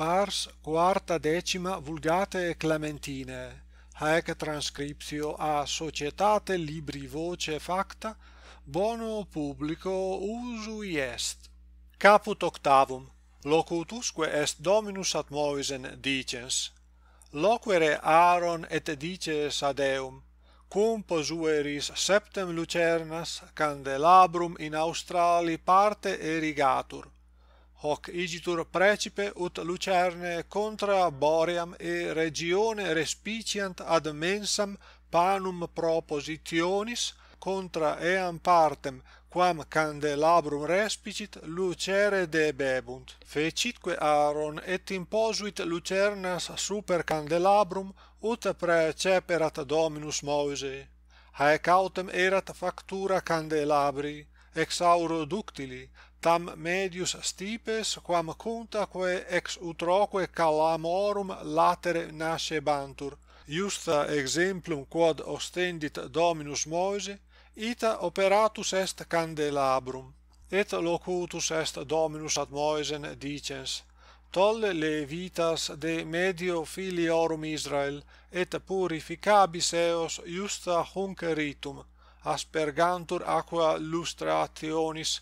Pars quarta decima Vulgate Clementine. Haec transcriptio a Societate Libri Voce Facta bono publico usui est. Caput octavum. Locutusque est Dominus ad Moisen dicens. Loquere Aaron et dices ad Eum cum posueris septem lucernas candelabrum in australi parte erigatur hoc igitur precipe ut lucerne contra boream et regione respiciant ad mensam panum propositionis contra eam partem quam candelabrum respicit lucere debebunt fecitque aaron et imposuit lucernas super candelabrum ut preceperat dominus moise haec autem erat factura candelabri ex auro ductili tam medius stipes quam contaque ex utroque calamorum latere nascebantur iusta exemplum quod ostendit dominus moise ita operatus est candelabrum et locutus est dominus ad moisen dicens tolle levitas de medio filiorum israel et purificabis eos iusta hunc ritum aspergantur aqua lustrationis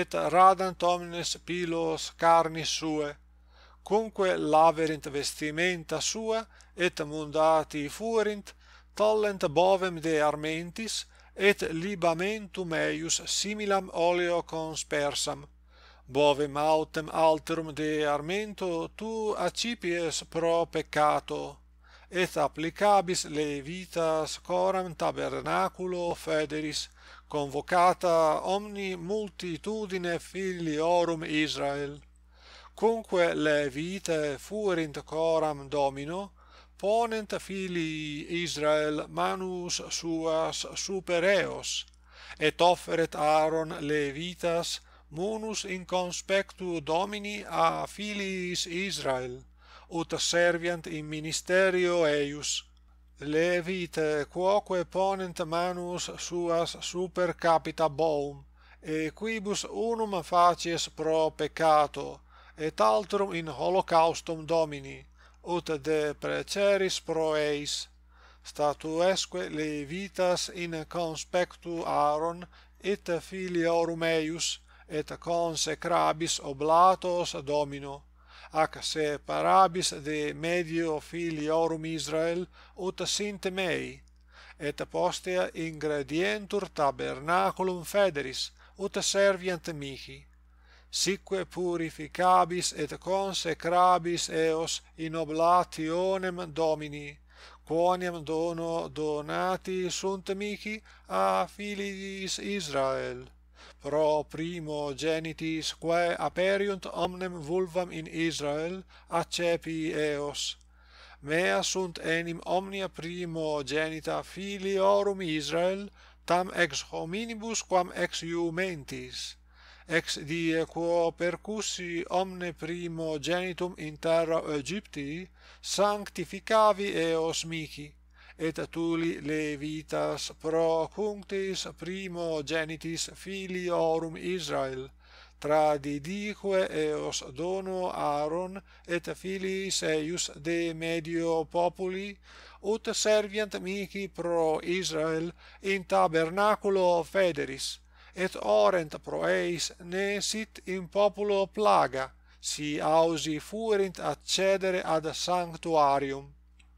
et radant omnes pilos carnis suae cumque laverint vestimenta sua et mundati fuerint tollent bovem de armentis et libamentum eius similam oleo conspersam bovem autem alterum de armento tu accipies pro peccato et applicabis levitas coram tabernaculo federis convocata omni multitudine filiorum Israel cumque levite fuerint coram domino ponent filii Israel manus suas super eos et offeret Aaron levitas munus in conspectu domini a filiis Israel ut serviant in ministerio eius Levite quoque ponent manus suas super capita boum et quibus unum facies pro peccato et altrum in holocaustum domini ut de preceris pro eis statuesque levitas in conspectu aaron et filiorum eius et consecrabis oblatos domino ac se parabis de medio filiorum Israel ut sint mei et apostea ingredientur tabernaculum federis ut serviant mihi sicque purificabis et consecrabis eos in oblationem domini quoniam dono donati sunt mihi a filiis Israel pro primo genitis quae aperiunt omnem vulvam in Israel accepi eos mea sunt enim omnia primo genita filiorum Israel tam ex hominibus quam ex iumentis ex die quo percussi omne primo genitum in terra Egypti sanctificavi eos mihi et tuli levitas pro cunctis primo genitis filiorum Israel tradidique eos dono Aaron et filiis eius de medio populi ut serviant mihi pro Israel in tabernaculo federis et orent pro eis ne sit in populo plaga si ausi fuerint accedere ad sanctuarium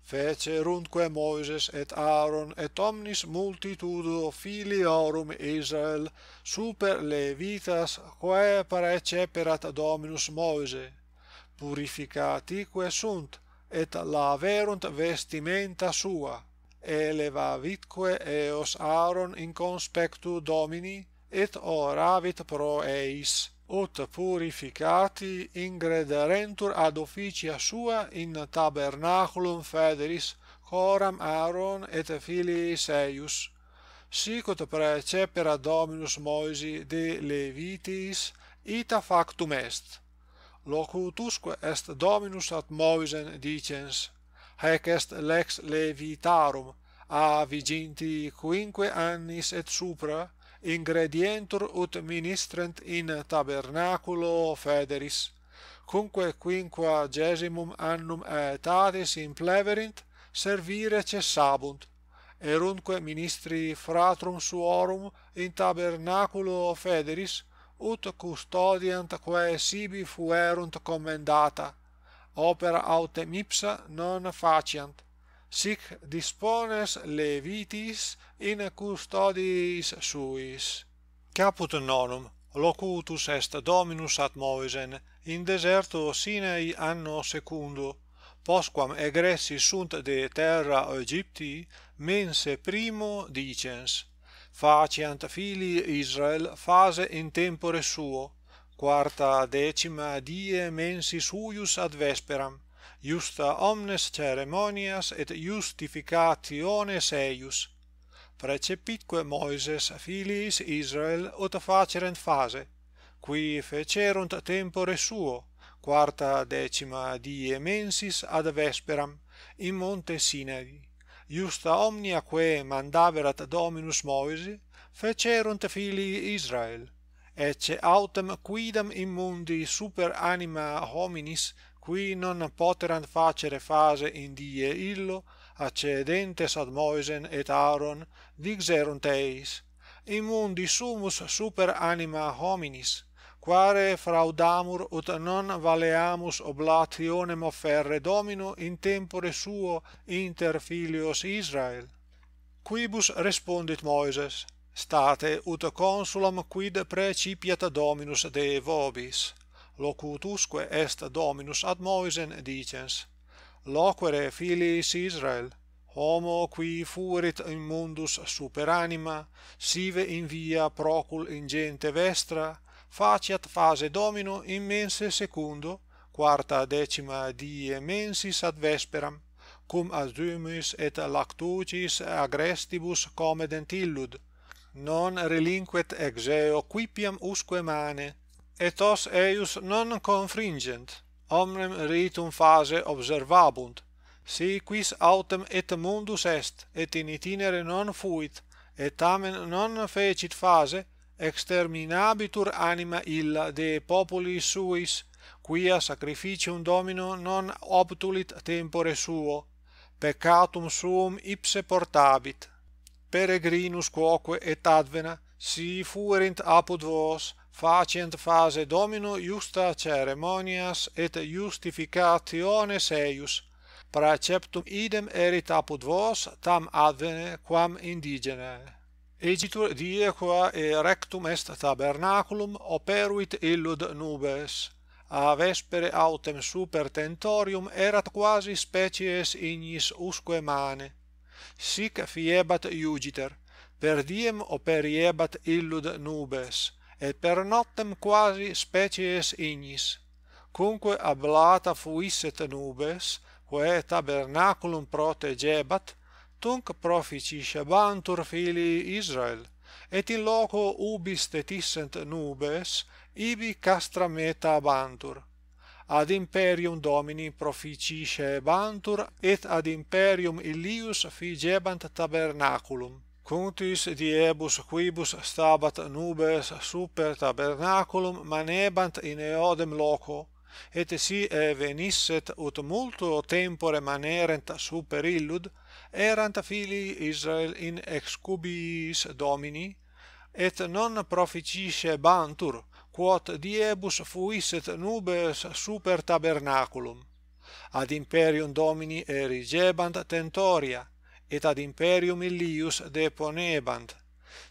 fece runque Moses et Aaron et omnis multitudo filiorum Israel super levitas quae pareceperat Dominus Moise. purificati quae sunt et laverunt vestimenta sua elevavitque eos Aaron in conspectu Domini et oravit pro eis ut purificati ingrederentur ad officia sua in tabernaculum federis coram Aaron et filii Seius. Sicut precepera Dominus Moisi de Levitis, ita factum est. Locutusque est Dominus at Moisen dicens, hec est lex levitarum, a viginti quinque annis et supra, ingredientur ut ministrant in tabernaculo federis cumque quinqua gesimum annum aetatis impleverint servire cessabunt erunque ministri fratrum suorum in tabernaculo federis ut custodiant quae sibi fuerunt commendata opera autem ipsa non faciant sic dispones levitis in custodiis suis. Caput nonum, locutus est dominus ad Moisen, in deserto sinei anno secundo, posquam egressi sunt de terra Egypti, mense primo dicens, faciant fili Israel fase in tempore suo, quarta decima die mensis huius ad vesperam, justa omnes ceremonias et justificationes eius precepitque Moses filiis Israel ut facerent fase qui fecerunt tempore suo quarta decima die mensis ad vesperam in monte Sinai Iusta omnia quae mandaverat Dominus Moesi fecerunt filii Israel ecce autem quidam in mundi super anima hominis qui non poterant facere fase in die illo accedentes ad Moisen et Aaron dixerunt eis in mundi sumus super anima hominis quare fraudamur ut non valeamus oblationem offerre domino in tempore suo inter filios Israel quibus respondit Moses state ut consulam quid precipiat dominus de vobis locutusque est dominus ad Moisen dicens Loquere filiis Israel homo qui fuerit in mundus super anima sive in via procul in gente vestra faciat fase domino in mense secundo quarta decima die mensis ad vesperam cum azumis et lactucis agrestibus comedent illud non relinquet ex eo quipiam usque mane et os eius non confringent omnem ritum fase observabunt si quis autem et mundus est et in itinere non fuit et tamen non fecit fase exterminabitur anima illa de populi suis quia sacrificium domino non obtulit tempore suo peccatum suum ipse portabit peregrinus quoque et advena si fuerint apud vos Facient fase domino iusta ceremonias et iustificationes eius praeceptum idem erit apud vos tam advene quam indigene egitur die qua erectum est tabernaculum operuit illud nubes a vespere autem super tentorium erat quasi species ignis usque mane sic fiebat iugiter per diem operiebat illud nubes et per noctem quasi species ignis cumque ablata fuisset nubes quae tabernaculum protegebat tunc proficisebantur filii Israel et in loco ubi stetissent nubes ibi castra meta abantur ad imperium domini proficisebantur et ad imperium Illius figebant tabernaculum Contis diebus quibus stabat nubes super tabernaculum manebant in eodem loco et si venisset ut multo tempore manerent super illud erant filii Israel in excubiis domini et non proficisce bantur quod diebus fuisset nubes super tabernaculum ad imperium domini erigebant tentoria et ad imperium Illius deponebant.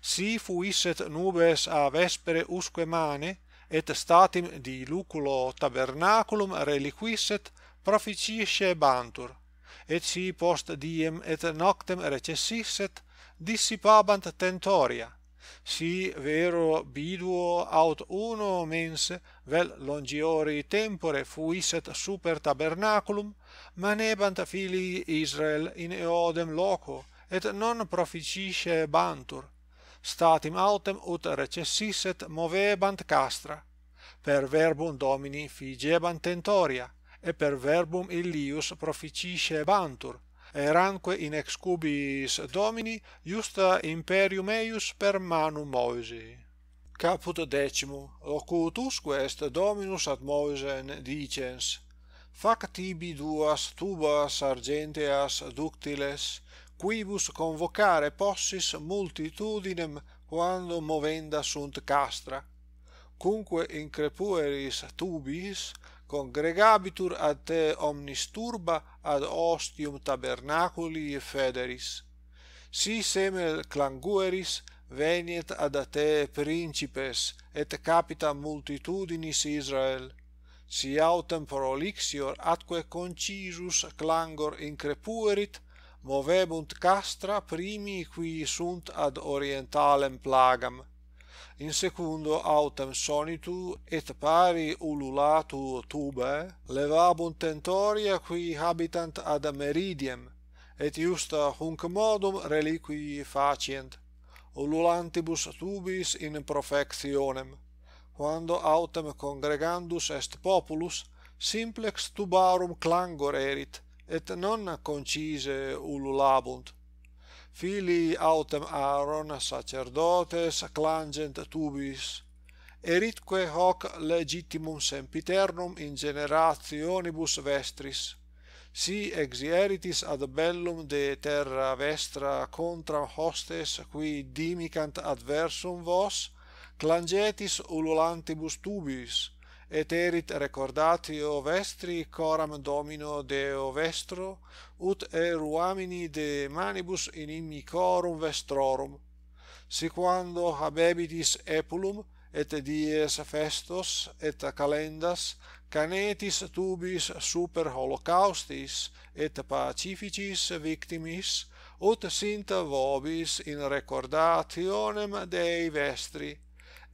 Si fuisset nubes a vespere usque mane et statim di luculo tabernaculum reliquisset proficiisce bantur et si post diem et noctem recessisset dissipabant tentoria si vero biduo aut uno mens vel longiori tempore fuisset super tabernaculum manebant fili Israel in eodem loco et non proficisce bantur statim autem ut recessisset movebant castra per verbum domini figebant tentoria et per verbum illius proficisce bantur eranque in excubis domini iusta imperium eius per manum Moisi caput decimo locutus quest dominus ad Moisem dicens fac tibi duas tubas argenteas ductiles quibus convocare possis multitudinem quando movenda sunt castra cumque in crepueris tubis congregabitur ad te omnis turba ad ostium tabernaculi federis. Si semel clangueris veniet ad te principes et capita multitudinis Israel, si autem prolixior atque concisus clangor increpuerit, movebunt castra primi qui sunt ad orientalem plagam, in secundo autem sonitu et pari ululatu tube levabunt tentoria qui habitant ad meridiem et iusta hunc modum reliqui facient ululantibus tubis in profectionem quando autem congregandus est populus simplex tubarum clangor erit et non concise ululabunt fili autem Aaron sacerdotes clangent tubis eritque hoc legitimum sempiternum in generationibus vestris Si exieritis ad bellum de terra vestra contra hostes qui dimicant adversum vos clangetis ululantibus tubis et erit recordatio vestri coram domino deo vestro ut eruamini de manibus in corum vestrorum si quando habebitis epulum et dies festos et calendas canetis tubis super holocaustis et pacificis victimis ut sint vobis in recordationem dei vestri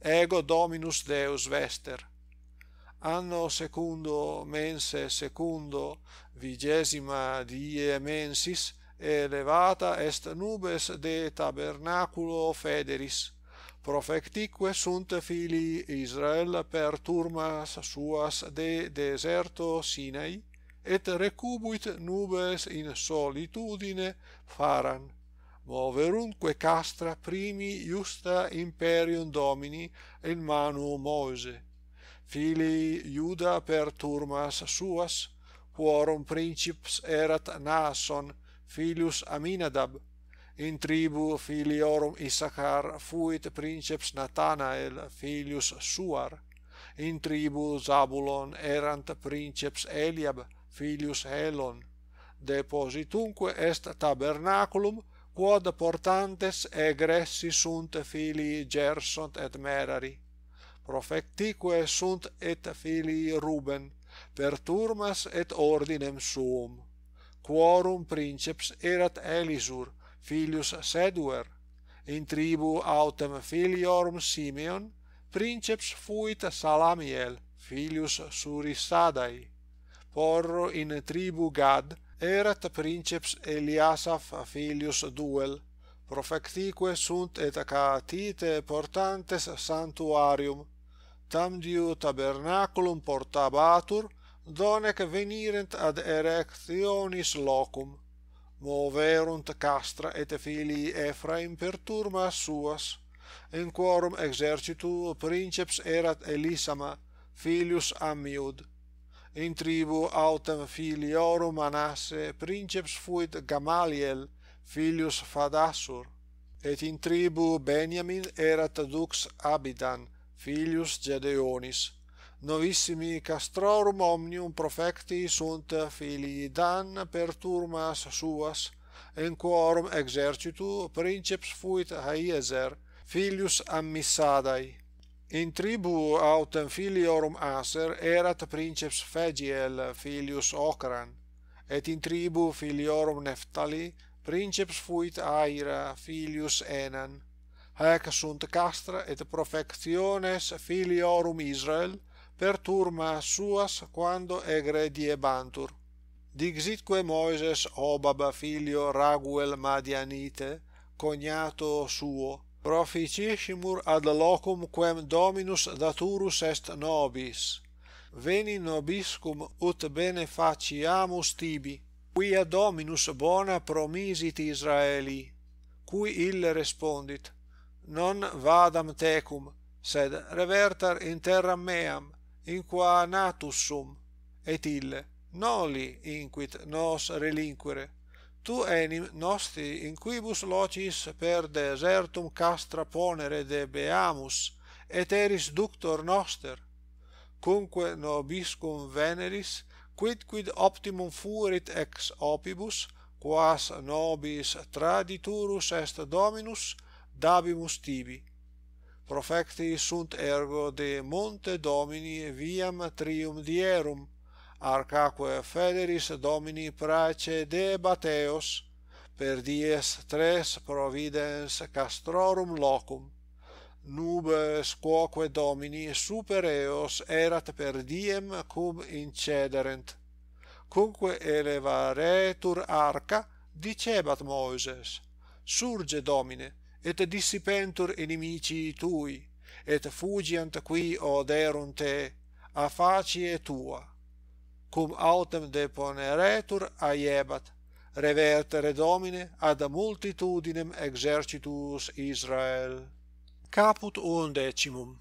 ego dominus deus vester anno secundo mense secundo vigesima die mensis elevata est nubes de tabernaculo federis profectique sunt filii Israel per turmas suas de deserto Sinai et recubuit nubes in solitudine faran moverunque castra primi iusta imperium domini in manu Moses filii Iuda per turmas suas, quorum princips erat Nason, filius Aminadab, in tribu filiorum Issachar fuit princeps Nathanael, filius Suar, in tribu Zabulon erant princeps Eliab, filius Helon. Depositunque est tabernaculum, quod portantes egressi sunt filii Gersont et Merari profectique sunt et filii Ruben per turmas et ordinem suum quorum princeps erat Elisur filius Seduer in tribu autem filiorum Simeon princeps fuit Salamiel filius Surisadai porro in tribu Gad erat princeps Eliasaph filius Duel profectique sunt et acatite portantes sanctuarium tam diu tabernaculum portabatur donec venirent ad erectionis locum moverunt castra et filii Ephraim per turmas suas in quorum exercitu princeps erat Elisama filius Amiud. in tribu autem filiorum Manasse princeps fuit Gamaliel filius Fadassur, et in tribu Beniamin erat dux Abidan, filius Gedeonis. Novissimi castrorum omnium profecti sunt filii Dan per turmas suas, en quorum exercitu princeps fuit Haiezer, filius Ammissadai. In tribu autem filiorum Aser erat princeps Fegiel, filius Ocran, et in tribu filiorum Neftali, Princeps fuit Aira, filius Enan, haec sunt castra et profectiones filiorum Israel per turma suas quando egre diebantur. Dixitque Moises obaba filio Raguel Madianite, cognato suo, proficissimur ad locum quem dominus daturus est nobis. Veni nobiscum ut bene faciamus tibi, Quia dominus bona promisit Israeli cui ille respondit non vadam tecum sed revertar in terra meam in qua natus sum et ille noli inquit nos relinquere tu enim nostri in quibus locis per desertum castra ponere debeamus et eris ductor noster cumque nobis cum veneris quid quid optimum fuerit ex opibus quas nobis traditurus est dominus dabimus tibi profecti sunt ergo de monte domini viam trium dierum arcaque federis domini praecedebateos per dies tres providens castrorum locum nubes quoque domini super eos erat per diem cum incederent. Cunque elevaretur arca, dicebat Moses, surge domine, et dissipentur inimici tui, et fugiant qui oderum te, a facie tua. Cum autem deponeretur aiebat, revertere domine ad multitudinem exercitus Israel. Caput undecimum.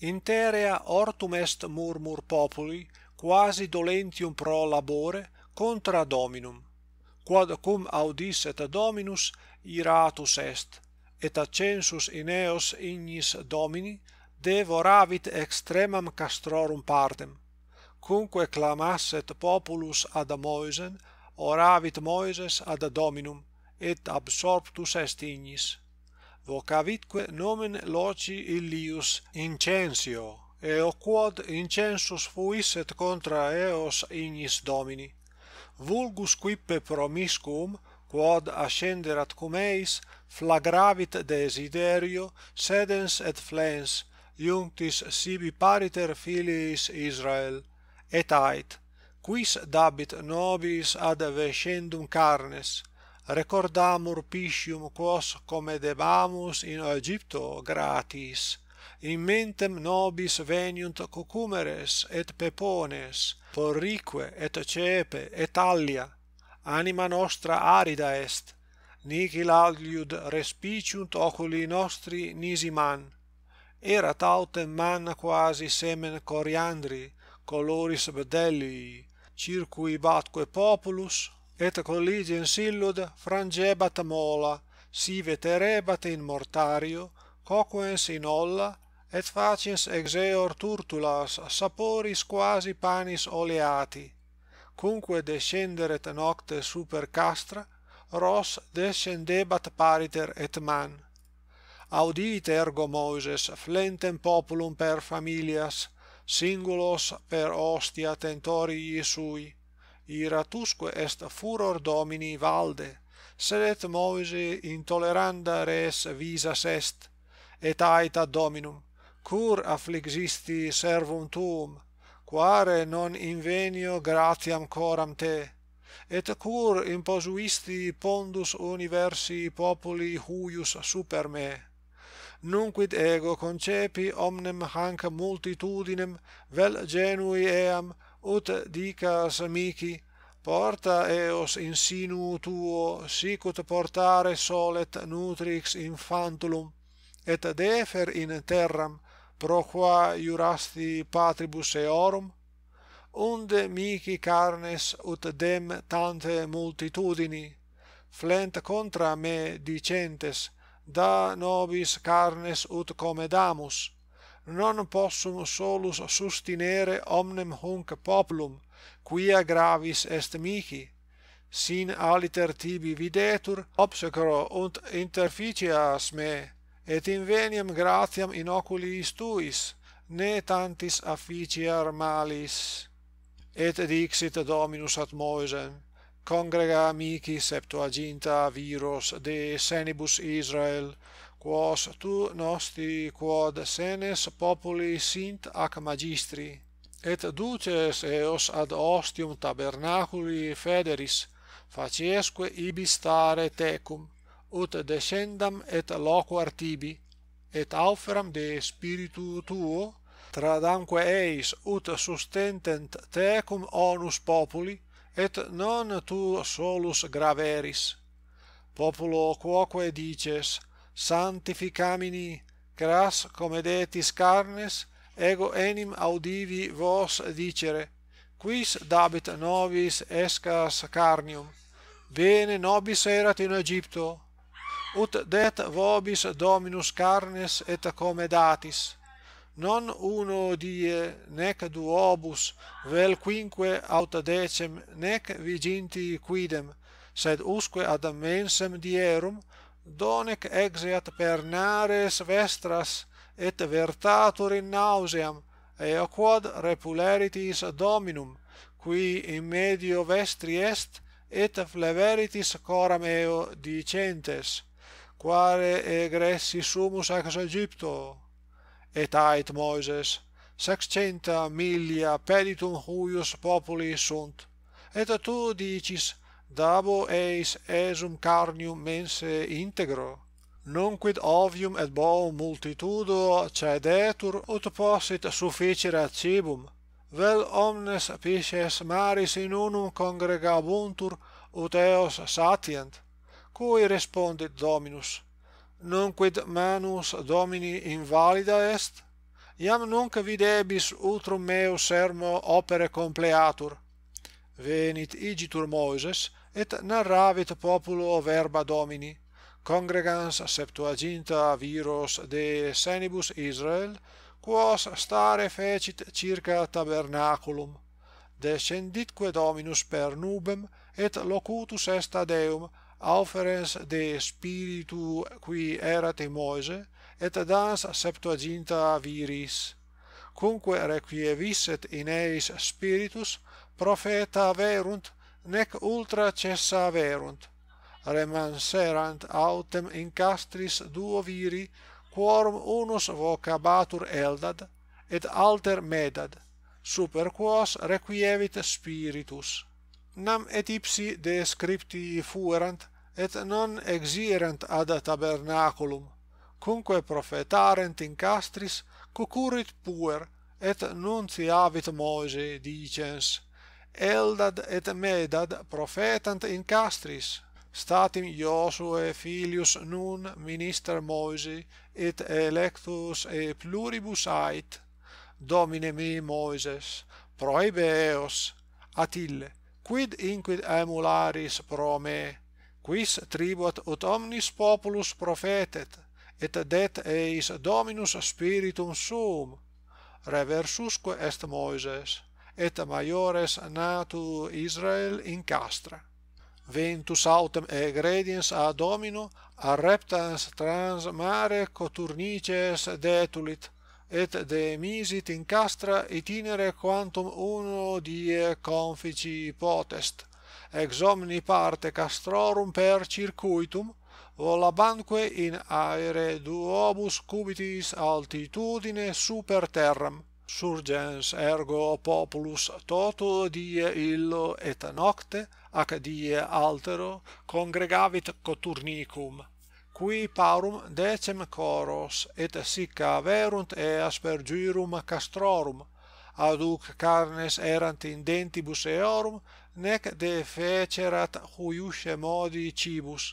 Interea ortum est murmur populi, quasi dolentium pro labore, contra Dominum. Quod cum audisset Dominus, iratus est, et accensus in eos ignis Domini, devoravit extremam castrorum partem. Cunque clamasset populus ad Moisen, oravit Moises ad Dominum, et absorptus est ignis vocavitque nomen loci illius incensio et quod incensus fuisset contra eos ignis domini vulgus quippe promiscuum quod ascenderat cum eis flagravit desiderio sedens et flens iunctis sibi pariter filiis Israel et ait quis dabit nobis ad vescendum carnes recordamur piscium quos comedebamus in Egypto gratis, in mentem nobis veniunt cucumeres et pepones, porrique et cepe et allia, anima nostra arida est, nicil agliud respiciunt oculi nostri nisiman. Erat autem manna quasi semen coriandri, coloris bedellii, circui batque populus, et colligen sillud frangebat mola, sive terebat in mortario, coquens in olla, et faciens ex eor turtulas saporis quasi panis oleati. Cunque descenderet nocte super castra, ros descendebat pariter et man. Audite ergo Moises flentem populum per familias, singulos per ostia tentorii sui, iratusque est furor domini valde sed et moesi intoleranda res visas est et aita dominum cur affligisti servum tuum quare non invenio gratiam coram te et cur imposuisti pondus universi populi huius super me Nunquid ego concepi omnem hanc multitudinem vel genui eam ut dicas amici porta eos in sinu tuo sic ut portare solet nutrix infantulum et defer in terram pro qua iurasti patribus eorum unde mihi carnes ut dem tante multitudini flent contra me dicentes da nobis carnes ut comedamus non possum solus sustinere omnem hunc populum quia gravis est mihi sin aliter tibi videtur obsecro und interficias me et inveniam gratiam in oculis tuis ne tantis afficiar malis et dixit dominus ad Moesem, congrega amici septuaginta viros de senibus israel quos tu nosti quod senes populi sint ac magistri et duces eos ad ostium tabernaculi federis faciesque ibi stare tecum ut descendam et loquar tibi et auferam de spiritu tuo tradamque eis ut sustentent tecum onus populi et non tu solus graveris populo quoque dices santificamini cras comedetis detis carnes ego enim audivi vos dicere quis dabit novis escas carnium bene nobis erat in aegypto ut det vobis dominus carnes et comedatis. datis non uno die nec duobus vel quinque aut decem nec viginti quidem sed usque ad mensem dierum donec exeat per nares vestras et vertatur in nauseam et quod repuleritis dominum qui in medio vestri est et fleveritis coram eo dicentes quare egressi sumus ex Egypto et ait Moses sexcenta milia peditum huius populi sunt et tu dicis dabo eis esum carnium mense integro non quid ovium et bovum multitudo cedetur ut possit sufficere ad cibum vel omnes species maris in unum congregabuntur ut eos satiant cui respondit dominus non quid manus domini invalida est iam nunc videbis utrum meo sermo opere compleatur venit igitur Moises, et narravit populo verba domini congregans septuaginta viros de senibus israel quos stare fecit circa tabernaculum descenditque dominus per nubem et locutus est ad eum offerens de spiritu qui erat in moise et dans septuaginta viris cumque requievisset in eis spiritus profeta verunt nec ultra cessa verunt. Remanserant autem in castris duo viri, quorum unus vocabatur eldad, et alter medad, super quos requievit spiritus. Nam et ipsi descriptii fuerant, et non exierant ad tabernaculum, cumque profetarent in castris, cucurit puer, et nunciavit Moise, dicens, eldad et medad profetant in castris statim Josue filius nun minister Moisi et electus et pluribus ait domine me Moises prohibeos eos. Atille, quid inquit emularis pro me quis tribuat ut omnis populus profetet et det eis dominus spiritum suum reversusque est Moises et maiores natu Israel in castra. Ventus autem egrediens ad Domino, a trans mare coturnices detulit, et de misit in castra itinere quantum uno die confici potest. Ex omni parte castrorum per circuitum, volabanque in aere duobus cubitis altitudine super terram, surgens ergo populus toto die illo et nocte ac die altero congregavit coturnicum qui parum decem coros et sic averunt et aspergirum castrorum ad hoc carnes erant in dentibus eorum nec de fecerat huiusce modi cibus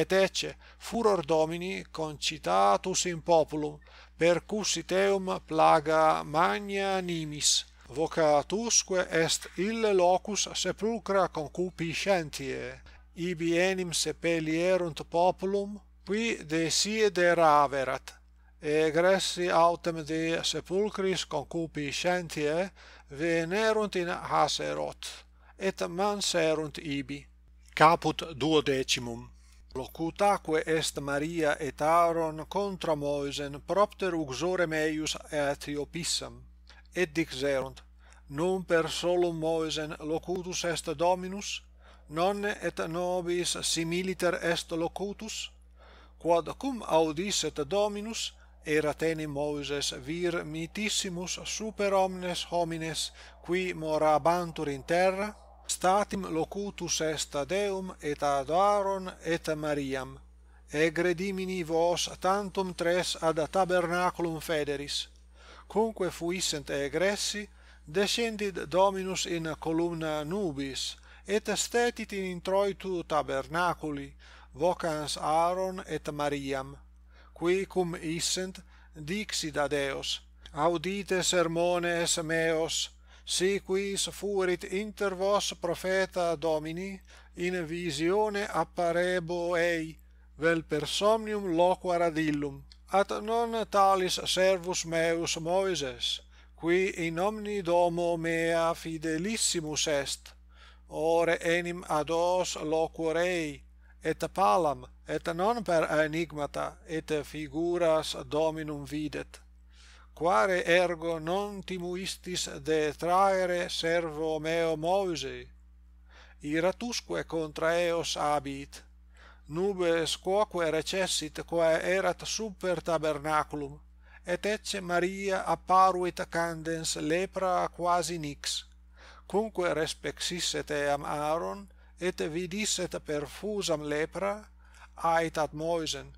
et ecce furor domini concitatus in populum percussit eum plaga magna nimis vocatusque est ille locus sepulcra concupiscentiae ibi enim sepelierunt populum qui de sie deraverat egressi autem de sepulcris concupiscentiae venerunt in haserot et manserunt ibi caput duodecimum Locutaque est Maria et Aaron contra Moisen propter uxore meius Aethiopissam. Et dixerunt, Non per solum Moisen locutus est Dominus? Nonne et nobis similiter est locutus? Quod cum audisset Dominus, erat enim Moises vir mitissimus super omnes homines qui morabantur in terra? statim locutus est Deum et ad Aaron et Mariam egredimini vos tantum tres ad tabernaculum federis cumque fuissent egressi descendit Dominus in columna nubis et statit in introitu tabernaculi vocans Aaron et Mariam qui cum issent dixit ad Deos audite sermones meos Si quis furit inter vos profeta Domini, in visione apparebo ei, vel per somnium loquara dillum. At non talis servus meus Moises, qui in omni domo mea fidelissimus est, ore enim ad os loquorei, et palam, et non per enigmata, et figuras Dominum videt quare ergo non timuistis de traere servo meo Moise ira contra eos habit nubes quoque recessit quae erat super tabernaculum et ecce Maria apparuit candens lepra quasi nix cumque respexisset eam Aaron et vidisset perfusam lepra ait ad Moisen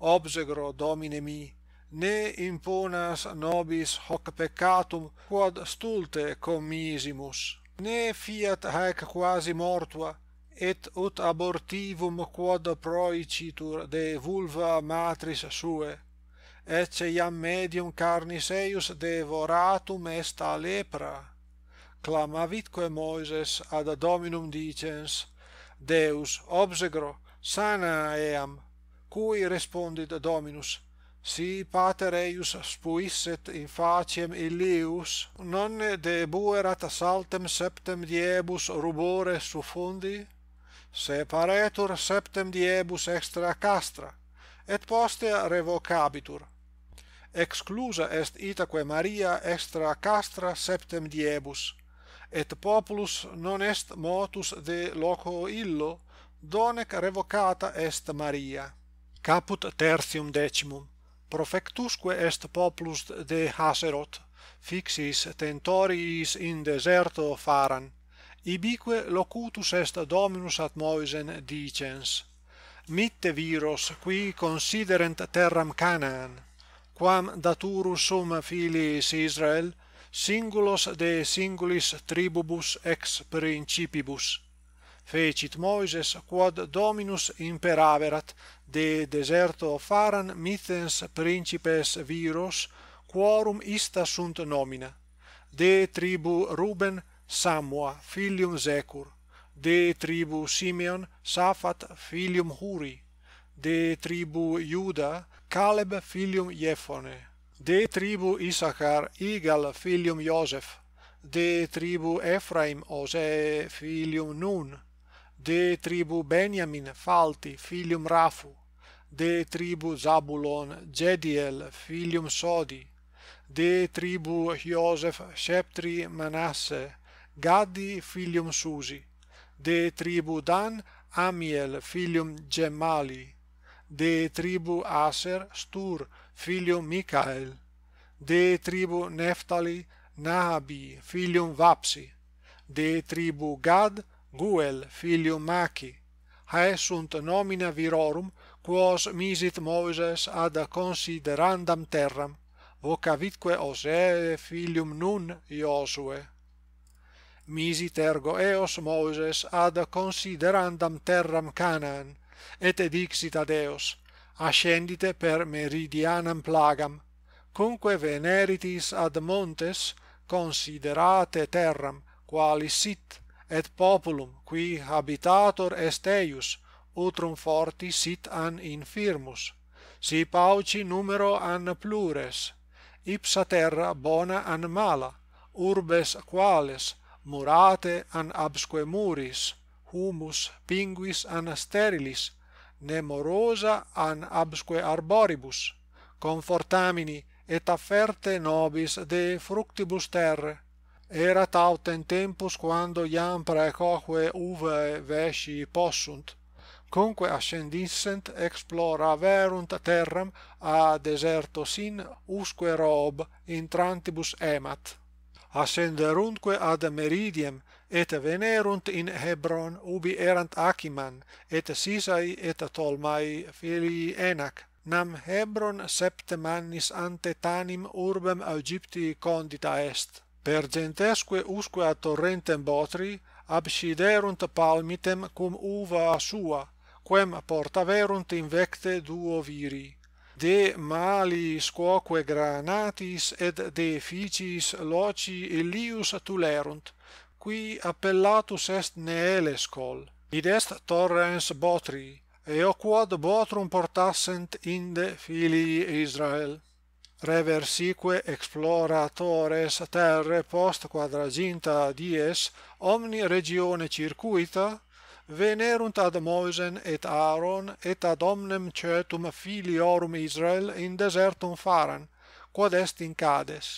obsegro domine mii, ne imponas nobis hoc peccatum quod stulte commisimus ne fiat haec quasi mortua et ut abortivum quod proicitur de vulva matris suae et se iam medium carnis eius devoratum est a lepra clamavit quo moises ad dominum dicens deus obsegro sana eam cui respondit dominus Si pater eius spuisset in faciem illius, nonne debuerat saltem septem diebus rubore suffundi? Se paretur septem diebus extra castra, et postea revocabitur. Exclusa est itaque Maria extra castra septem diebus, et populus non est motus de loco illo, donec revocata est Maria. Caput tertium decimum profectusque est populus de Haseroth fixis tentoris in deserto faran ibique locutus est dominus ad Moysen dicens mitte viros qui considerent terram Canaan quam daturus sum filiis Israel singulos de singulis tribubus ex principibus fecit Moyses quod dominus imperaverat de deserto faran mithens principes viros quorum ista sunt nomina de tribu Ruben Samua filium Zecur de tribu Simeon Safat filium Huri de tribu Iuda Caleb filium Jephone de tribu Issachar Igal filium Joseph de tribu Ephraim Ose filium Nun de tribu Benjamin Falti filium Rafu de tribu Zabulon Jediel filium Sodi de tribu Joseph Sheptri Manasse Gadi filium Susi de tribu Dan Amiel filium Gemali de tribu Aser Stur filium Michael de tribu Neftali Nahabi filium Vapsi de tribu Gad Guel filium Machi haesunt nomina virorum quos misit Moses ad considerandam terram vocavitque Ose filium nun Josue misit ergo eos Moses ad considerandam terram Canaan et dixit ad eos ascendite per meridianam plagam cumque veneritis ad montes considerate terram quali sit et populum qui habitator est eius utrum forti sit an infirmus si pauci numero an plures ipsa terra bona an mala urbes quales murate an absque muris humus pinguis an sterilis nemorosa rosa an absque arboribus confortamini et afferte nobis de fructibus terre erat autem tempus quando iam praecoque uvae vesci possunt conque ascendissent exploraverunt terram a deserto sin usque rob intrantibus emat ascenderuntque ad meridiem et venerunt in hebron ubi erant achiman et sisai et tolmai filii enac nam hebron septem annis ante tanim urbem aegypti condita est per gentesque usque a torrentem botri absiderunt palmitem cum uva sua quem porta verunt in vecte duo viri de mali squoque granatis et de ficis loci illius tulerunt qui appellatus est neelescol id est torrens botri eo quod botrum portassent inde filii israel reversique exploratores terre post quadraginta dies omni regione circuita venerunt ad Moisen et Aaron et ad omnem cetum filiorum Israel in desertum faran quod est in Cades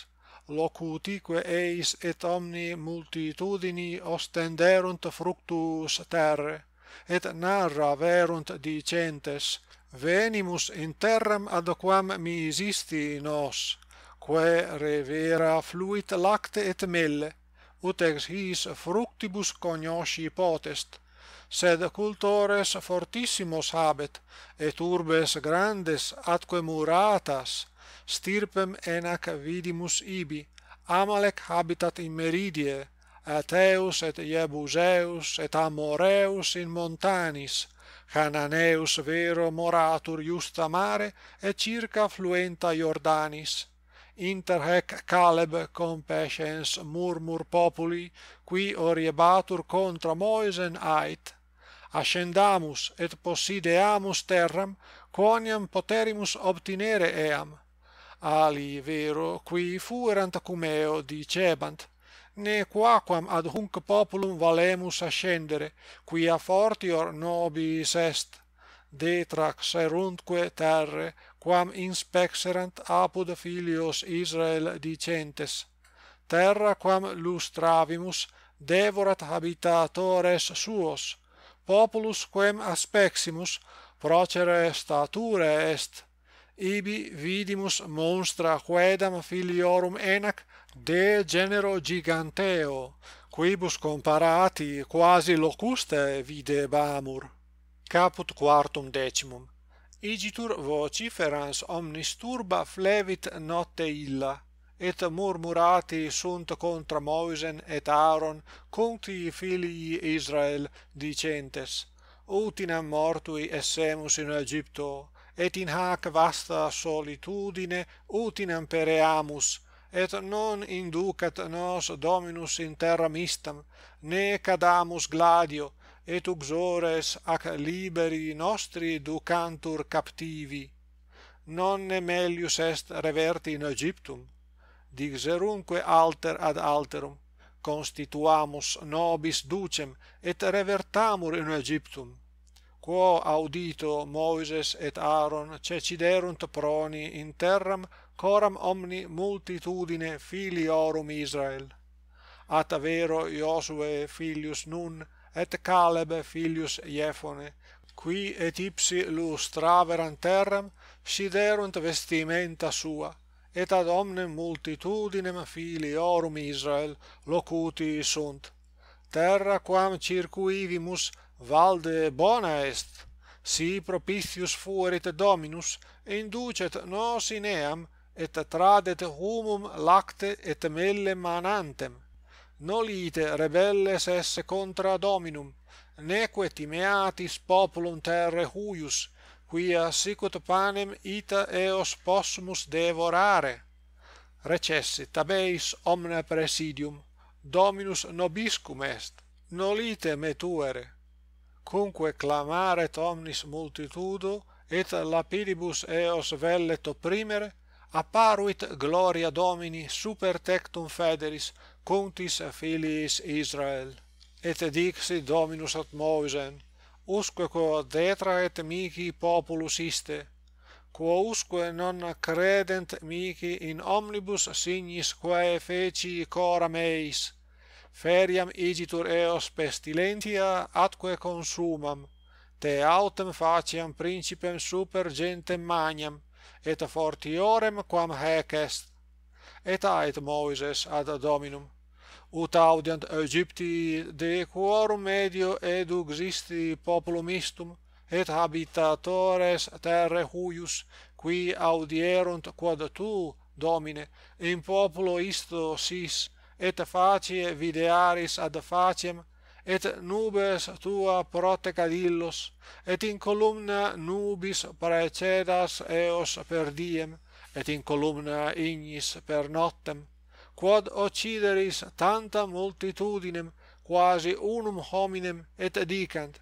locutique eis et omni multitudini ostenderunt fructus terre et narra verunt dicentes venimus in terram ad quam mi nos quae revera fluit lacte et melle ut ex his fructibus cognosci potest sed cultores fortissimos habet et urbes grandes atque muratas stirpem enac vidimus ibi amalek habitat in meridie ateus et jebuseus et amoreus in montanis cananeus vero moratur iusta mare et circa fluenta jordanis inter hec caleb compescens murmur populi qui oriebatur contra moisen ait ascendamus et possideamus terram quoniam poterimus obtinere eam ali vero qui fuerant cum eo dicebant ne quaquam ad hunc populum valemus ascendere qui a fortior nobis est de trax eruntque terre quam inspexerant apud filios israel dicentes terra quam lustravimus devorat habitatores suos populus quem aspeximus procere statura est ibi vidimus monstra quaedam filiorum enac de genero giganteo quibus comparati quasi locuste videbamur caput quartum decimum igitur vociferans omnis turba flevit notte illa Et murmurati sunt contra Moisen et Aaron conti filii Israel dicentes, Utinam mortui essemus in Egipto, et in hac vasta solitudine utinam pereamus, et non inducat nos dominus in terra mistam, ne cadamus gladio, et uxores ac liberi nostri ducantur captivi. Non ne melius est reverti in Egiptum, digserunque alter ad alterum constituamus nobis ducem et revertamur in Aegyptum quo audito Moses et Aaron ceciderunt proni in terram coram omni multitudine filiorum Israel at vero Josue filius Nun et Caleb filius Jephone qui et ipsi lustraverant terram sciderunt vestimenta sua et ad omnem multitudinem filiorum Israel locuti sunt. Terra quam circuivimus valde bona est, si propitius fuerit dominus, inducet nos in eam, et tradet humum lacte et melle manantem. Nolite rebelles esse contra dominum, neque timeatis populum terre huius, quia sicut panem ita eos possumus devorare recessi tabeis omne presidium dominus nobiscum est nolite me tuere cumque clamaret omnis multitudo et lapidibus eos velleto primere apparuit gloria domini super tectum federis contis filiis israel et dixit dominus ad moisem usque quo detra et mihi populus iste quo usque non credent mihi in omnibus signis quae feci cora meis feriam igitur eos pestilentia atque consumam te autem faciam principem super gentem magnam et fortiorem quam haec est et ait moises ad dominum ut audient aegypti de quorum medio ed sisti populum istum, et habitatores terre huius, qui audierunt quod tu, domine, in populo isto sis, et facie videaris ad faciem, et nubes tua protecadillos, et in columna nubis praecedas eos per diem, et in columna ignis per nottem, quod occideris tanta multitudinem quasi unum hominem et dicant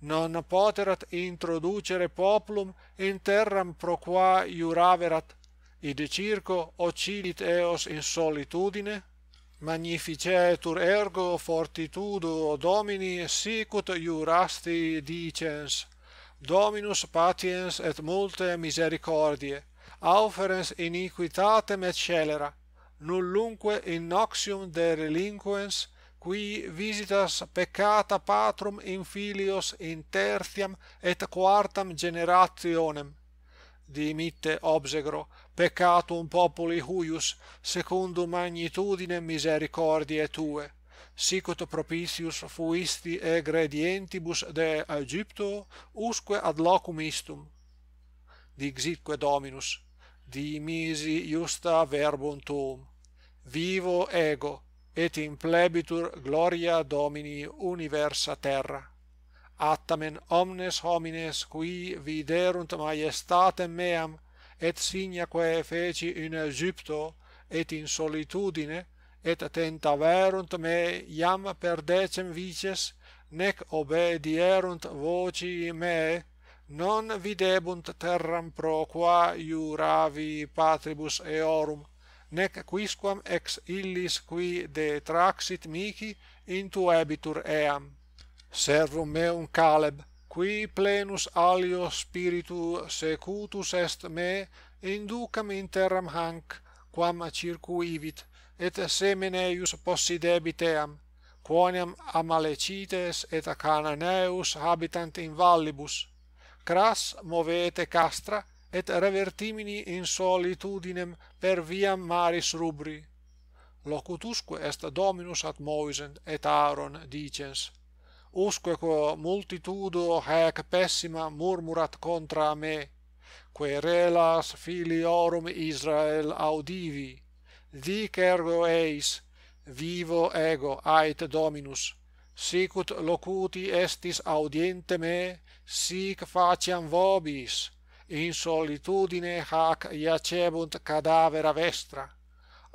non poterat introducere populum in terram pro qua iuraverat id circo occidit eos in solitudine magnificetur ergo fortitudo domini sic ut iurasti dicens dominus patiens et multae misericordiae auferens iniquitatem et scelera nullunque in noxium de relinquens qui visitas peccata patrum in filios in tertiam et quartam generationem dimitte obsegro peccato un populi huius secundum magnitudine misericordiae tue sic ut propitius fuisti et gradientibus de Aegypto usque ad locum istum dixitque dominus dimisi iusta verbum tuum vivo ego et in plebitur gloria domini universa terra attamen omnes homines qui viderunt majestatem meam et signa quae feci in Egypto et in solitudine et tenta verunt me iam per decem vices nec obedierunt voci me non videbunt terram pro qua iuravi patribus eorum nec quisquam ex illis qui de traxit mihi in habitur eam servum meum Caleb qui plenus alio spiritu secutus est me inducam in terram hanc quam circuivit et semen possidebit eam quoniam amalecites et cananeus habitant in vallibus cras movete castra et revertimini in solitudinem per viam maris rubri. Locutusque est dominus at Moisen et Aaron dicens, usque quo multitudo hec pessima murmurat contra me, que relas filiorum Israel audivi, dic ergo eis, vivo ego ait dominus, sicut locuti estis audiente me, sic faciam vobis, in solitudine hac iacebunt cadavera vestra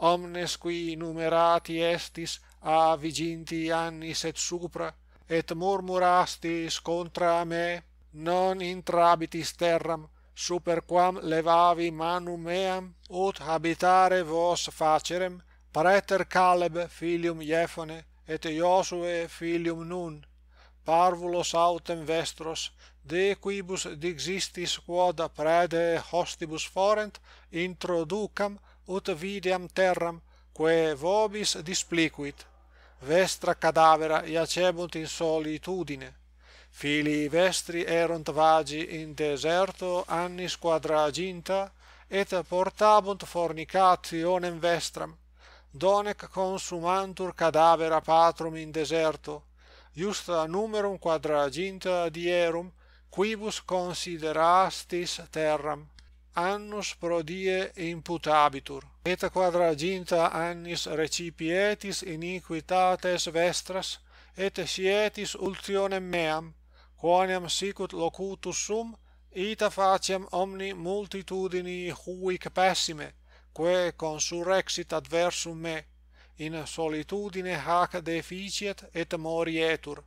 omnes qui numerati estis a viginti annis et supra et murmurastis contra me non intrabitis terram superquam levavi manum meam ut habitare vos facerem praeter caleb filium jephone et josue filium nun parvulos autem vestros de quibus digistis quoda prade hostibus forent introducam ut videam terram quae vobis displicuit vestra cadavera iacebunt in solitudine fili vestri erunt vagi in deserto annis quadraginta et portabunt fornicatio in vestram donec consumantur cadavera patrum in deserto iusta numerum quadraginta dierum quibus considerastis terram annus pro die imputabitur et quadraginta annis recipietis iniquitates vestras et sietis ultionem meam quoniam sicut locutus sum ita faciam omni multitudini huic pessime quae consurrexit adversum me in solitudine hac deficiet et morietur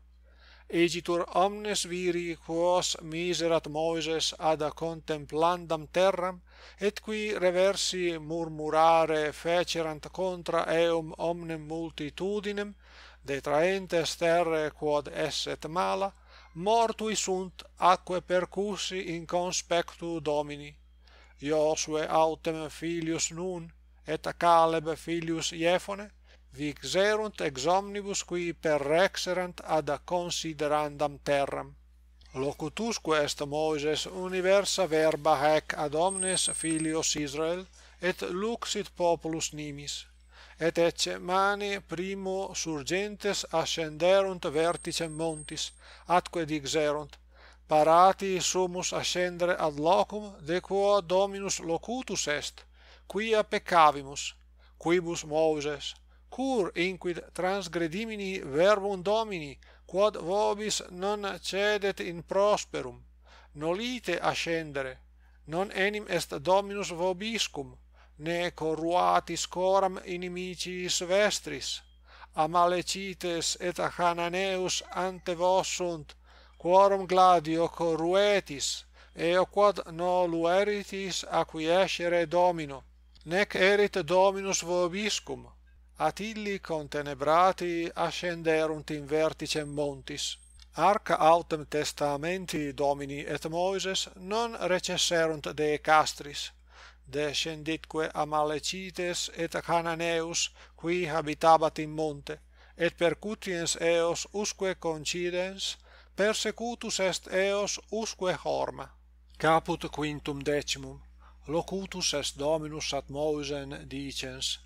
Egitur omnes viri quos miserat Moses ad contemplandam terram et qui reversi murmurare fecerant contra eum omnem multitudinem detraentes terrae quod esset mala mortui sunt aquae percussi in conspectu domini Iosue autem filius Nun et Caleb filius Jephone vixerunt ex omnibus qui per rex erant ad considerandam terram. Locutusque est Moises universa verba hec ad omnes filios Israel, et luxit populus nimis. Et ecce mani primo surgentes ascenderunt verticem montis, atque dixerunt, parati sumus ascendere ad locum, de quo dominus locutus est, quia pecavimus, quibus Moises, cur inquit transgredimini verbum domini, quod vobis non cedet in prosperum, nolite ascendere, non enim est dominus vobiscum, ne corruatis coram inimicis vestris, amalecites et hananeus ante vos sunt, quorum gladio corruetis, eo quod NOLUERITIS lueritis acquiescere domino, nec erit dominus vobiscum, at illi contenebrati ascenderunt in vertice montis. Arca autem testamenti domini et Moises non recesserunt de castris. Descenditque amalecites et Cananeus, qui habitabat in monte, et percutiens eos usque concidens, persecutus est eos usque horma. Caput quintum decimum. Locutus est dominus at Moisen dicens,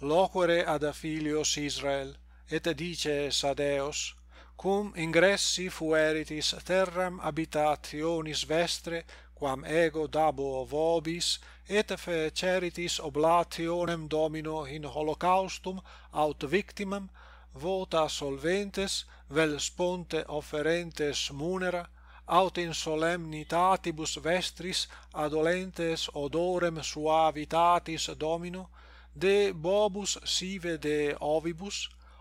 loquere ad filios Israel et dice ad eos cum ingressi fueritis terram habitationis vestre quam ego dabo vobis et feceritis oblationem domino in holocaustum aut victimam vota solventes vel sponte offerentes munera aut in solemnitatibus vestris adolentes odorem suavitatis domino de bobus sive de ovibus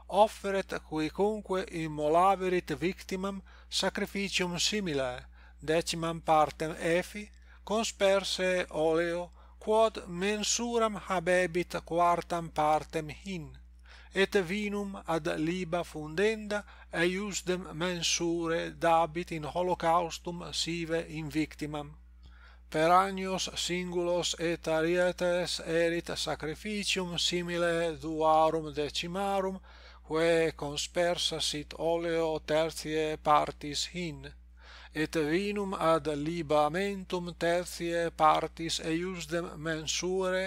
offeret qui conque immolaverit victimam sacrificium simile decimam partem efi consperse oleo quod mensuram habebit quartam partem hin et vinum ad liba fundenda eius mensure dabit in holocaustum sive in victimam per annos singulos et arietes erit sacrificium simile duarum decimarum quae conspersa sit oleo tertiae partis hin et vinum ad libamentum tertiae partis eiusdem mensure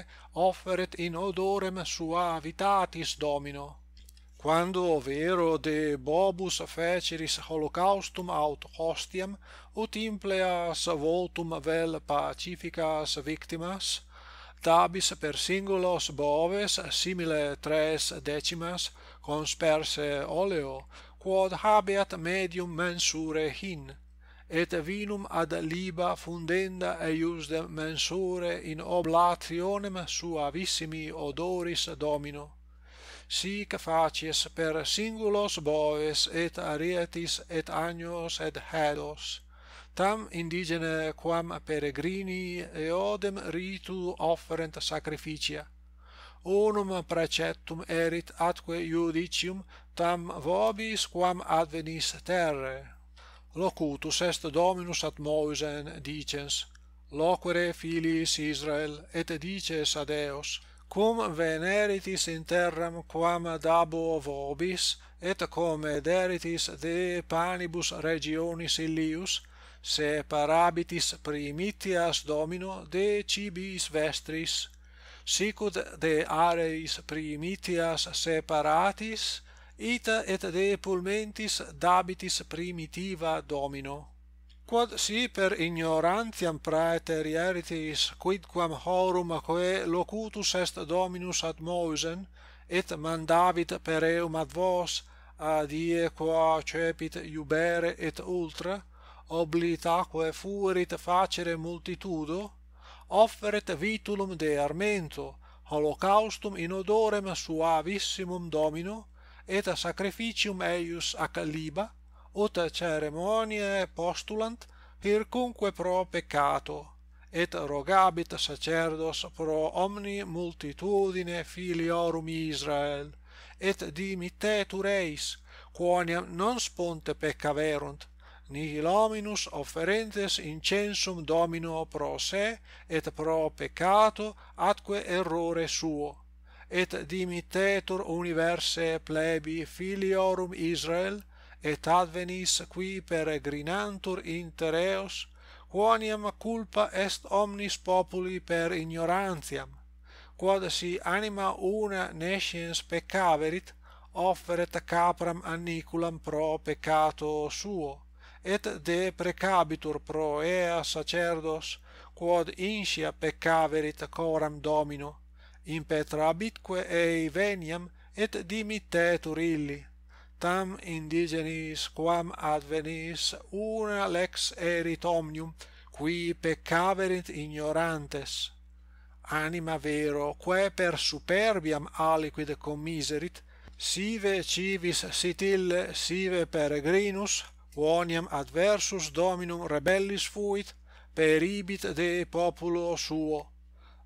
offeret in odorem suavitatis domino quando vero de bobus feceris holocaustum aut hostiam ut impleas votum vel pacificas victimas tabis per singulos boves simile tres decimas consperse oleo quod habeat medium mensure hin et vinum ad liba fundenda eius de mensure in oblationem suavissimi odoris domino Sic facies per singulos boes et arietis et agnos et hedos. Tam indigene quam peregrini eodem ritu offerent sacrificia. Unum preceptum erit atque judicium tam vobis quam advenis terre. Locutus est dominus at Moisen dicens, loquere filis Israel, et dices eos, cum veneritis in terram quam dabo vobis et cum ederitis de panibus regionis illius separabitis primitias domino de cibis vestris sic ut de areis primitias separatis ita et de pulmentis dabitis primitiva domino quod si per ignorantiam praeter quidquam horum quae locutus est dominus ad Moisen et mandavit per eum ad vos ad ie qua cepit iubere et ultra oblitaque fuerit facere multitudo offeret vitulum de armento holocaustum in odorem suavissimum domino et sacrificium eius ac liba ut ceremoniae postulant hircunque pro peccato et rogabit sacerdos pro omni multitudine filiorum Israel et dimittetur eis quoniam non sponte peccaverunt nihil hominus offerentes incensum domino pro se et pro peccato atque errore suo et dimittetur universae plebi filiorum Israel et advenis qui peregrinantur inter eos quoniam culpa est omnis populi per ignorantiam quod si anima una nesciens peccaverit offeret capram aniculam pro peccato suo et de precabitur pro ea sacerdos quod inscia peccaverit coram domino impetrabitque ei veniam et dimittetur illi tam indigenis quam advenis una lex erit omnium qui peccaverint ignorantes anima vero quae per superbiam aliquid commiserit sive civis sit ille sive peregrinus quoniam adversus dominum rebellis fuit peribit de populo suo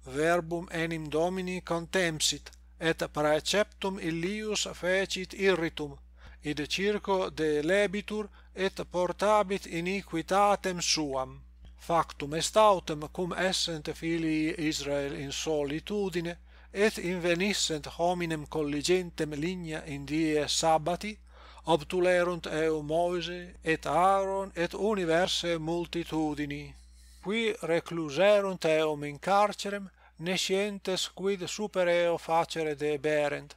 verbum enim domini contempsit et praeceptum illius fecit irritum id circo de lebitur et portabit iniquitatem suam. Factum est autem cum essent filii Israel in solitudine, et invenissent hominem colligentem linea in die sabbati, obtulerunt eo Moise et Aaron et universe multitudini. Qui recluserunt eum in carcerem, nescientes quid super eo facere deberent,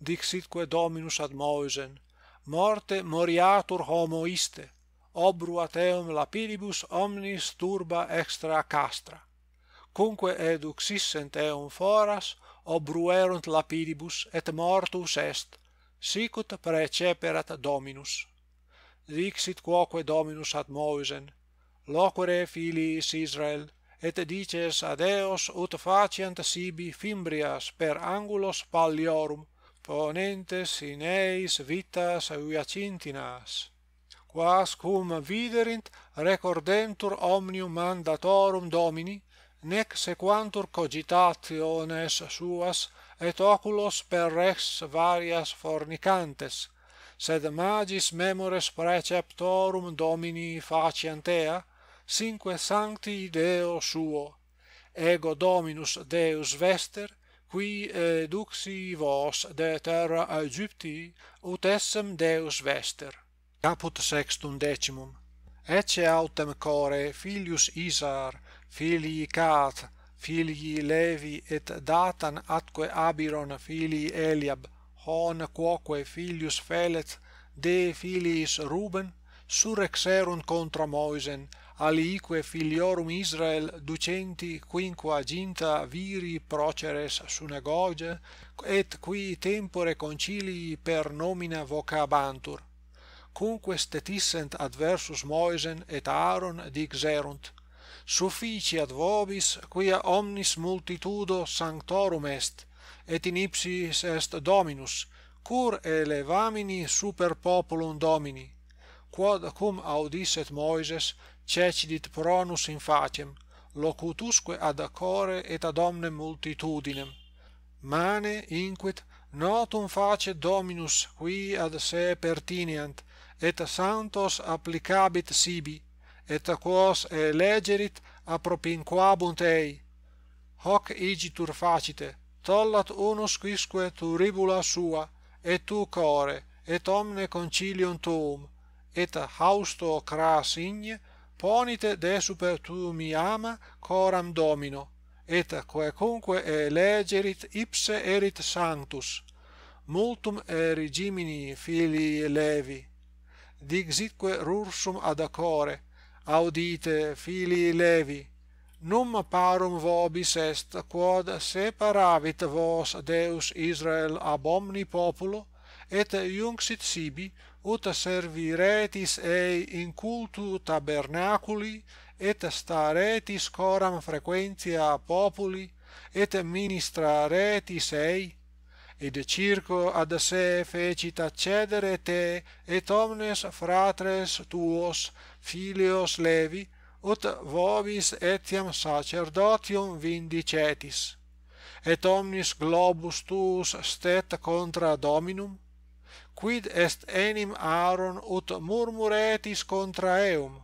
dixitque Dominus ad Moisen morte moriatur homo iste obruat eum lapidibus omnis turba extra castra cumque eduxissent eum foras obruerunt lapidibus et mortus est sic ut preceperat dominus dixit quoque dominus ad moisen loquere filiis israel et dices ad eos ut faciant sibi fimbrias per angulos palliorum ponentes in eis vitas viacintinas. Quas cum viderint, recordentur omnium mandatorum Domini, nec sequantur cogitationes suas et oculos per res varias fornicantes, sed magis memores preceptorum Domini faciant ea, sinque sancti Deo suo. Ego Dominus Deus vester, qui eduxi eh, vos de terra Aegypti ut essem Deus vester. Caput sextum decimum. Ece autem core filius Isar, filii Cat, filii Levi, et datan atque abiron filii Eliab, hon quoque filius Felet, de filiis Ruben, surexerunt contra Moisen, aliique filiorum Israel ducenti quinquaginta viri proceres synagoge et qui tempore concilii per nomina vocabantur Cunque stetissent adversus Moesen et Aaron dicerunt, Suffici ad vobis quia omnis multitudo sanctorum est et in ipsis est dominus cur elevamini super populum domini quod cum audisset Moises cecidit pronus in faciem locutusque ad core et ad omnem multitudinem mane inquit notum facet dominus qui ad se pertinent et santos applicabit sibi et quos elegerit appropinquabunt ei hoc igitur facite tollat unus quisque turibula sua et tu core et omne concilium tuum et hausto cras igne ponite de super tu mi ama coram domino et quae conque elegerit ipse erit sanctus multum erigimini fili levi dixitque rursum ad acore audite fili levi num parum vobis est quod separavit vos deus israel ab omni populo et iunxit sibi ut serviretis ei in cultu tabernaculi et staretis coram frequentia populi et ministraretis ei et circo ad se fecit accedere te et omnes fratres tuos filios levi ut vobis etiam sacerdotium vindicetis et omnis globus tuus stet contra dominum quid est enim Aaron ut murmuretis contra eum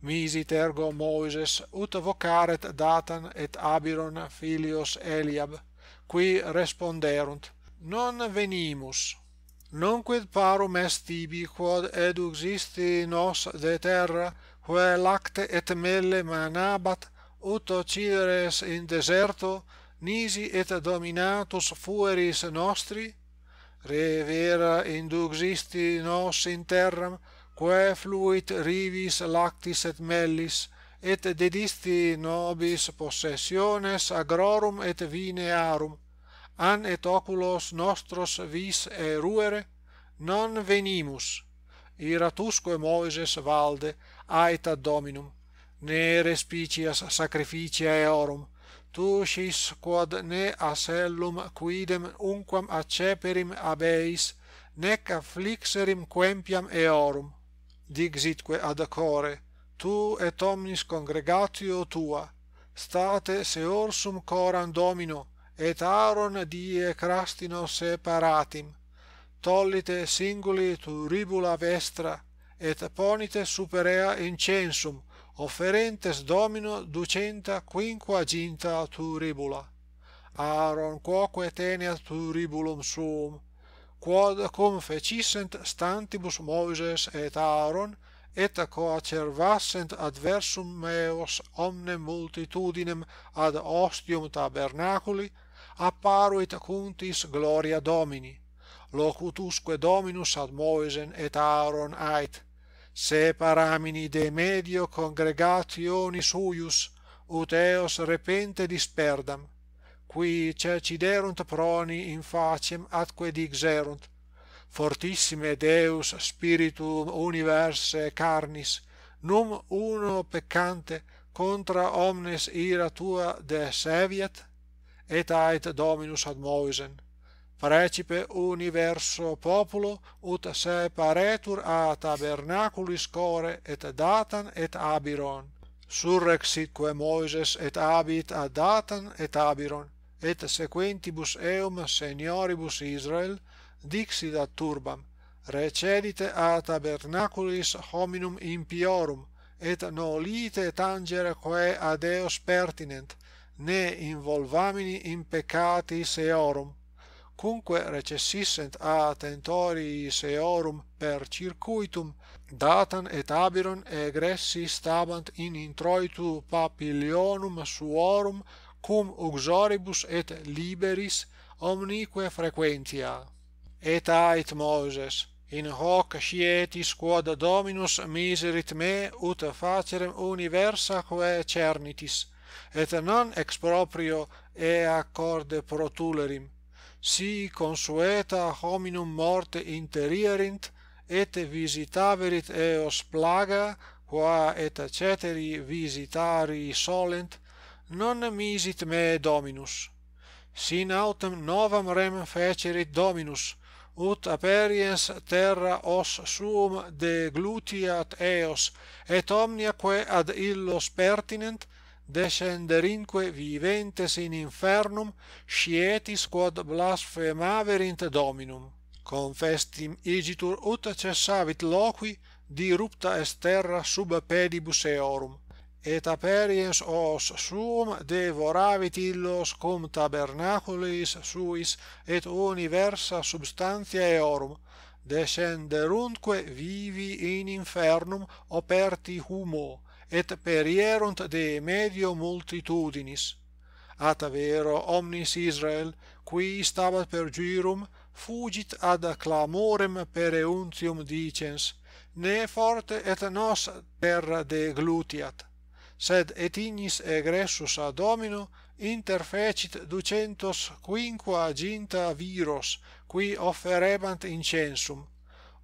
Misit ergo Moses ut vocaret Datan et Abiron filios Eliab qui responderunt Non venimus non quid paro mes tibi quod ad existi nos de terra quae lacte et melle manabat ut occideres in deserto nisi et dominatus fueris nostri re vera induxisti nos in terram quae fluit rivis lactis et mellis et dedisti nobis possessiones agrorum et vinearum an et oculos nostros vis eruere non venimus iratusque moises valde aeta dominum ne respicias sacrificia eorum tuscis quod ne asellum quidem unquam acceperim abeis nec afflixerim quempiam eorum dixitque ad core tu et omnis congregatio tua state seorsum coram domino et aron die crastino separatim tollite singuli ribula vestra et ponite superea incensum offerentes domino ducenta quinquaginta turibula. Aaron quoque teneat turibulum suum, quod cum fecissent stantibus Moses et Aaron, et coacervassent adversum meos omne multitudinem ad ostium tabernaculi, apparuit cuntis gloria domini. Locutusque dominus ad Moisen et Aaron ait, separamini de medio congregationi suius ut eos repente disperdam qui ceciderunt proni in faciem atque DIGSERUNT, fortissime deus spiritum universae carnis num uno peccante contra omnes ira tua de seviet et ait dominus ad moisen praecipe universo populo ut se paretur a tabernaculis core et datan et abiron surrexit quo moises et habit ad datan et abiron et sequentibus eum senioribus israel dixit ad turbam recedite a tabernaculis hominum impiorum et no lite quae ad eos pertinent ne involvamini in peccati seorum cumque recessissent a tentori seorum per circuitum datan et abiron egressi stabant in introitu papillonum suorum cum uxoribus et liberis omnique frequentia et ait moses in hoc scietis quod dominus miserit me ut facerem universa quae cernitis et non ex proprio ea corde protulerim si consueta hominum morte interierint et visitaverit eos plaga qua et ceteri visitari solent non misit me dominus sin autem novam rem fecerit dominus ut aperiens terra os suum de glutiat eos et omnia quae ad illos pertinent descenderinque viventes in infernum scietis quod blasphemaverint dominum confestim igitur ut cessavit loqui dirupta est terra sub pedibus eorum et aperiens os suum devoravit illos cum tabernaculis suis et universa substantia eorum descenderunque vivi in infernum operti humo et perierunt de medio multitudinis at vero omnis Israel qui stabat per jurum, fugit ad clamorem per euntium dicens ne forte et nos terra de glutiat sed et ignis egressus ad Domino interfecit ducentos quinqua ginta viros qui offerebant incensum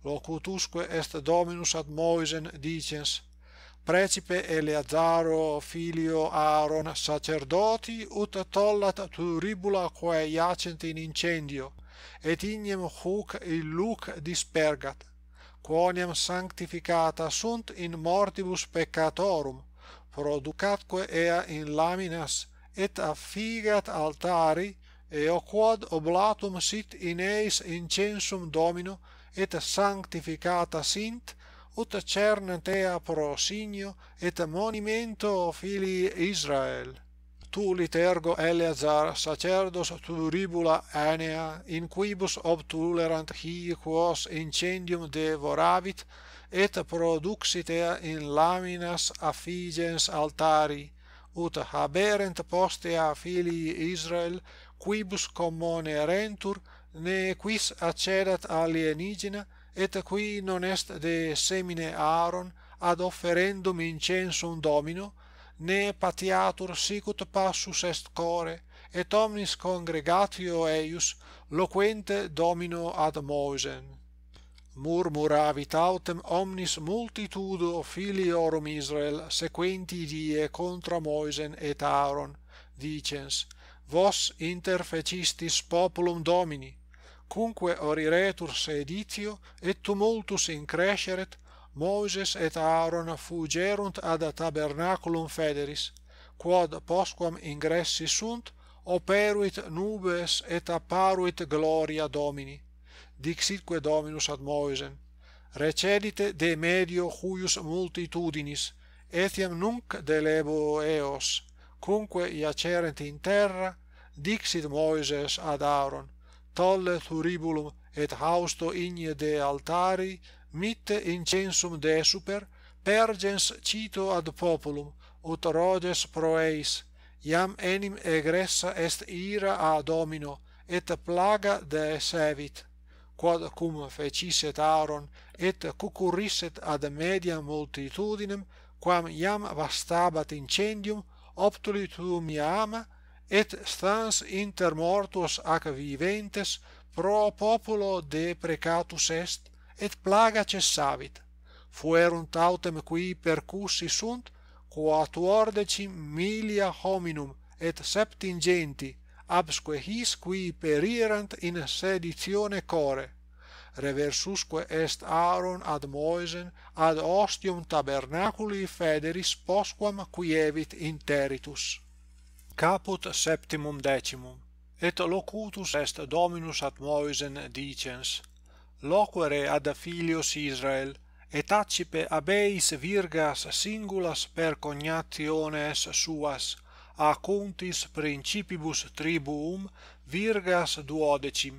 locutusque est Dominus ad Moisen dicens precipe Eleazaro filio Aaron sacerdoti ut tollat turibula quae iacent in incendio et ignem huc il luc dispergat quoniam sanctificata sunt in mortibus peccatorum producatque ea in laminas et affigat altari et quod oblatum sit in eis incensum domino et sanctificata sint ut cernent ea apro signo et monimento fili Israel. Tu litergo Eleazar sacerdos turibula Aenea, in quibus obtulerant tulerant hii quos incendium devoravit, et produxit ea in laminas affigens altari, ut haberent postea ea fili Israel quibus commone rentur, ne quis accedat alienigena, et qui non est de semine Aaron ad offerendum incensum domino, ne patiatur sicut passus est core, et omnis congregatio eius loquente domino ad Moisen. Murmuravit autem omnis multitudo filiorum Israel sequenti die contra Moisen et Aaron, dicens, vos interfecistis populum domini, cunque oriretur seditio et tumultus incresceret, Moises et Aaron fugerunt ad tabernaculum federis, quod posquam ingressi sunt, operuit nubes et apparuit gloria Domini. Dixitque Dominus ad Moisen, recedite de medio huius multitudinis, etiam nunc delebo eos, cunque iacerent in terra, dixit Moises ad Aaron, tolle thuribulum et hausto igne de altari mitte incensum de super pergens cito ad populum ut rodes proeis iam enim egressa est ira a domino et plaga de sevit quod cum fecisset Aaron et cucurrisset ad media multitudinem quam iam vastabat incendium optulitum iam et stans inter mortuos ac viventes pro populo de precatus est et plaga cessavit fuerunt autem qui percussi sunt quatuordecim milia hominum et septingenti absque his qui perirant in seditione core reversusque est Aaron ad Moisen ad ostium tabernaculi federis posquam quievit in territus Caput septimum decimum. Et locutus est Dominus ad moysen dicens: Loquere ad filios Israel et accipe ab eis virgas singulas per cognationes suas a contis principibus tribuum virgas duodecim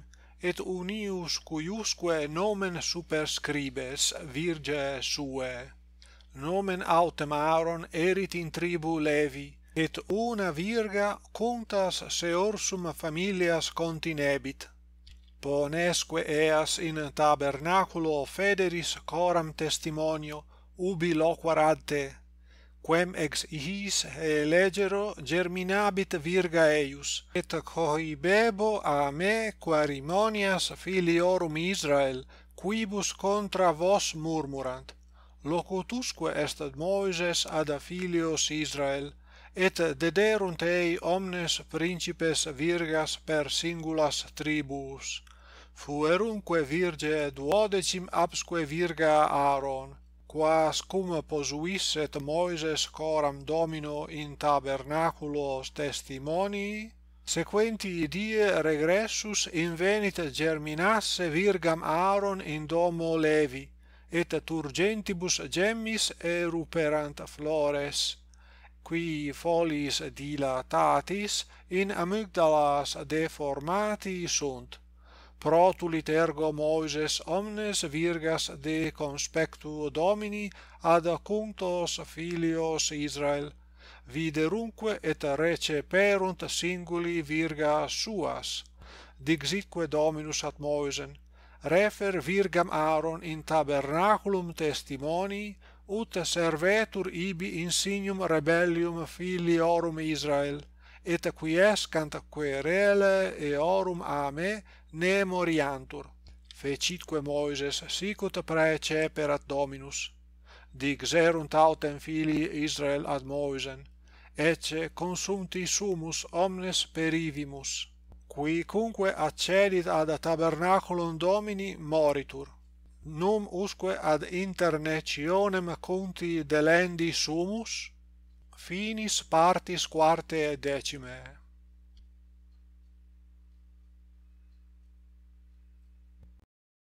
et unius cuiusque nomen superscribes virgae suae nomen autem Aaron erit in tribu Levi et una virga contas seorsum familias continebit. Ponesque eas in tabernaculo federis coram testimonio, ubi loquarate, quem ex his elegero germinabit virga eius, et cohibebo a me quarimonias filiorum Israel, quibus contra vos murmurant. Locutusque est ad Moises ad filios Israel, et dederunt ei omnes principes virgas per singulas tribus fuerunque virge duodecim absque virga aaron quas cum posuisset moises coram domino in tabernaculo testimoni sequenti die regressus invenit germinasse virgam aaron in domo levi et turgentibus gemmis eruperant flores qui folis dilatatis in amygdalas deformati sunt. Protulit ergo Moises omnes virgas de conspectu domini ad cuntos filios Israel, viderunque et receperunt singuli virgas suas. Dixitque dominus ad Moisen, refer virgam aaron in tabernaculum testimoni, ut servetur ibi in signum rebellium filiorum Israel, et quiescant querele eorum a me ne moriantur. Fecitque Moises sicut preceperat Dominus. Digserunt autem filii Israel ad Moisen, ecce consumti sumus omnes perivimus. Qui cunque accedit ad tabernaculum Domini moritur num usque ad internecionem conti delendi sumus finis partis quarte decime